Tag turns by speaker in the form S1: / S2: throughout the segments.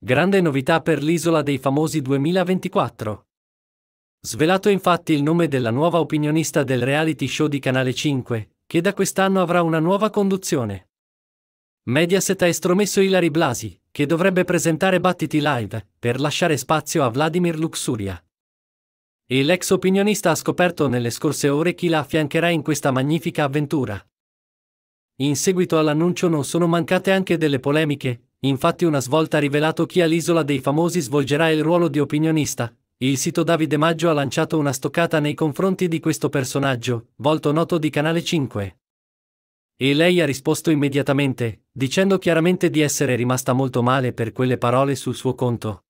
S1: Grande novità per l'isola dei famosi 2024. Svelato infatti il nome della nuova opinionista del reality show di Canale 5, che da quest'anno avrà una nuova conduzione. Mediaset ha estromesso Ilari Blasi, che dovrebbe presentare Battiti Live, per lasciare spazio a Vladimir Luxuria. E l'ex opinionista ha scoperto nelle scorse ore chi la affiancherà in questa magnifica avventura. In seguito all'annuncio non sono mancate anche delle polemiche, Infatti una svolta ha rivelato chi all'isola dei famosi svolgerà il ruolo di opinionista. Il sito Davide Maggio ha lanciato una stoccata nei confronti di questo personaggio, volto noto di Canale 5. E lei ha risposto immediatamente, dicendo chiaramente di essere rimasta molto male per quelle parole sul suo conto.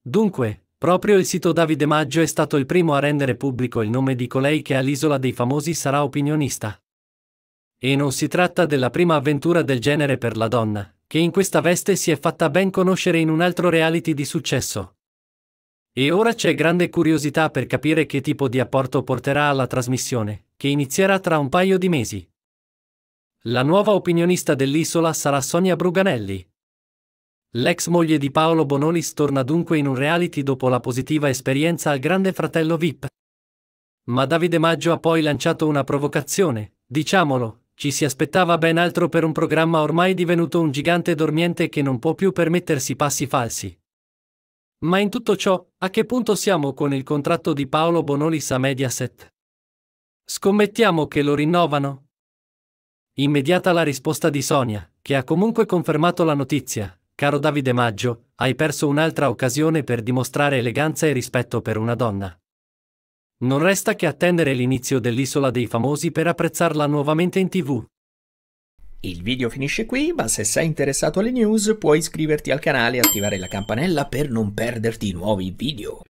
S1: Dunque, proprio il sito Davide Maggio è stato il primo a rendere pubblico il nome di colei che all'isola dei famosi sarà opinionista. E non si tratta della prima avventura del genere per la donna, che in questa veste si è fatta ben conoscere in un altro reality di successo. E ora c'è grande curiosità per capire che tipo di apporto porterà alla trasmissione, che inizierà tra un paio di mesi. La nuova opinionista dell'isola sarà Sonia Bruganelli. L'ex moglie di Paolo Bonolis torna dunque in un reality dopo la positiva esperienza al Grande Fratello VIP. Ma Davide Maggio ha poi lanciato una provocazione, diciamolo, ci si aspettava ben altro per un programma ormai divenuto un gigante dormiente che non può più permettersi passi falsi. Ma in tutto ciò, a che punto siamo con il contratto di Paolo Bonolis a Mediaset? Scommettiamo che lo rinnovano? Immediata la risposta di Sonia, che ha comunque confermato la notizia. Caro Davide Maggio, hai perso un'altra occasione per dimostrare eleganza e rispetto per una donna. Non resta che attendere l'inizio dell'Isola dei Famosi per apprezzarla nuovamente in tv. Il video finisce qui, ma se sei interessato alle news puoi iscriverti al canale e attivare la campanella per non perderti i nuovi video.